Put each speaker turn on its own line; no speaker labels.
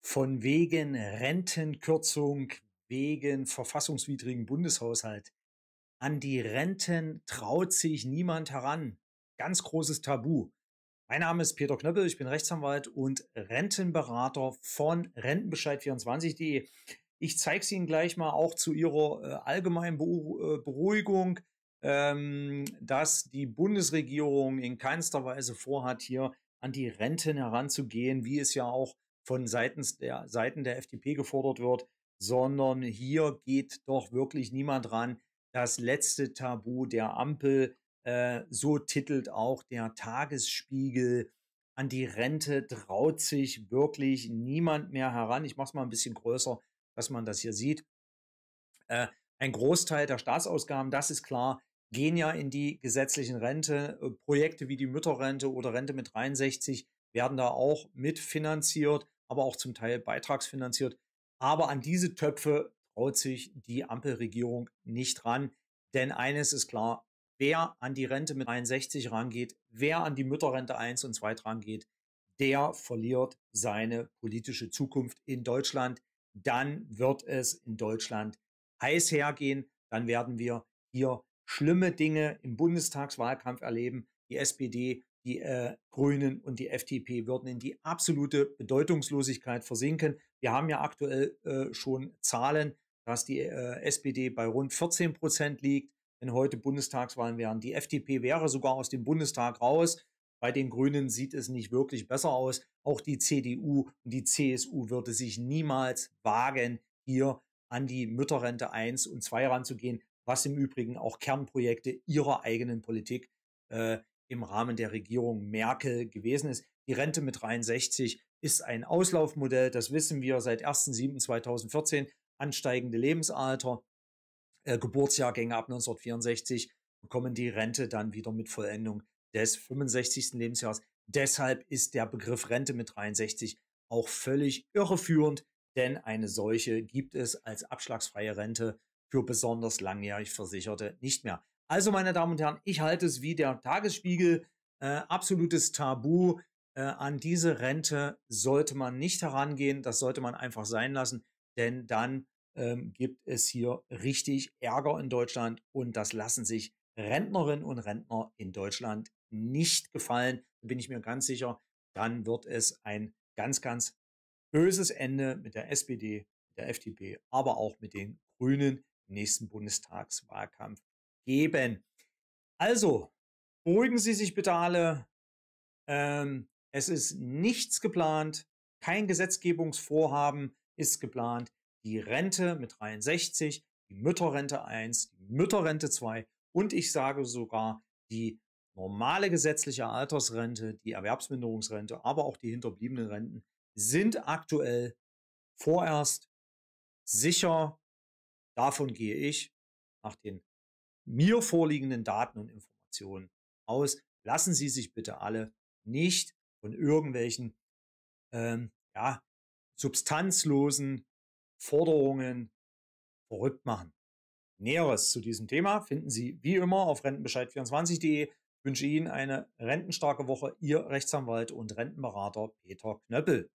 von wegen Rentenkürzung, wegen verfassungswidrigen Bundeshaushalt. An die Renten traut sich niemand heran. Ganz großes Tabu. Mein Name ist Peter Knöppel, ich bin Rechtsanwalt und Rentenberater von Rentenbescheid24.de. Ich zeige es Ihnen gleich mal auch zu Ihrer äh, allgemeinen äh, Beruhigung, ähm, dass die Bundesregierung in keinster Weise vorhat, hier an die Renten heranzugehen, wie es ja auch von seitens der Seiten der FDP gefordert wird, sondern hier geht doch wirklich niemand ran. Das letzte Tabu der Ampel, äh, so titelt auch der Tagesspiegel. An die Rente traut sich wirklich niemand mehr heran. Ich mache es mal ein bisschen größer, dass man das hier sieht. Äh, ein Großteil der Staatsausgaben, das ist klar, gehen ja in die gesetzlichen Rente. Äh, Projekte wie die Mütterrente oder Rente mit 63 werden da auch mitfinanziert aber auch zum Teil beitragsfinanziert. Aber an diese Töpfe traut sich die Ampelregierung nicht ran. Denn eines ist klar, wer an die Rente mit 61 rangeht, wer an die Mütterrente 1 und 2 rangeht, der verliert seine politische Zukunft in Deutschland. Dann wird es in Deutschland heiß hergehen. Dann werden wir hier schlimme Dinge im Bundestagswahlkampf erleben. Die SPD die äh, Grünen und die FDP würden in die absolute Bedeutungslosigkeit versinken. Wir haben ja aktuell äh, schon Zahlen, dass die äh, SPD bei rund 14 Prozent liegt, wenn heute Bundestagswahlen wären. Die FDP wäre sogar aus dem Bundestag raus. Bei den Grünen sieht es nicht wirklich besser aus. Auch die CDU und die CSU würde sich niemals wagen, hier an die Mütterrente 1 und 2 ranzugehen, was im Übrigen auch Kernprojekte ihrer eigenen Politik äh, im Rahmen der Regierung Merkel gewesen ist. Die Rente mit 63 ist ein Auslaufmodell, das wissen wir seit 1.7.2014, ansteigende Lebensalter, äh, Geburtsjahrgänge ab 1964 bekommen die Rente dann wieder mit Vollendung des 65. Lebensjahres. Deshalb ist der Begriff Rente mit 63 auch völlig irreführend, denn eine solche gibt es als abschlagsfreie Rente für besonders langjährig Versicherte nicht mehr. Also, meine Damen und Herren, ich halte es wie der Tagesspiegel. Äh, absolutes Tabu. Äh, an diese Rente sollte man nicht herangehen. Das sollte man einfach sein lassen, denn dann ähm, gibt es hier richtig Ärger in Deutschland und das lassen sich Rentnerinnen und Rentner in Deutschland nicht gefallen. Da bin ich mir ganz sicher, dann wird es ein ganz, ganz böses Ende mit der SPD, der FDP, aber auch mit den Grünen im nächsten Bundestagswahlkampf geben. Also, beugen Sie sich bitte alle. Ähm, es ist nichts geplant, kein Gesetzgebungsvorhaben ist geplant. Die Rente mit 63, die Mütterrente 1, die Mütterrente 2 und ich sage sogar die normale gesetzliche Altersrente, die Erwerbsminderungsrente, aber auch die hinterbliebenen Renten sind aktuell vorerst sicher. Davon gehe ich nach den mir vorliegenden Daten und Informationen aus. Lassen Sie sich bitte alle nicht von irgendwelchen ähm, ja, substanzlosen Forderungen verrückt machen. Näheres zu diesem Thema finden Sie wie immer auf rentenbescheid24.de. Wünsche Ihnen eine rentenstarke Woche, Ihr Rechtsanwalt und Rentenberater Peter Knöppel.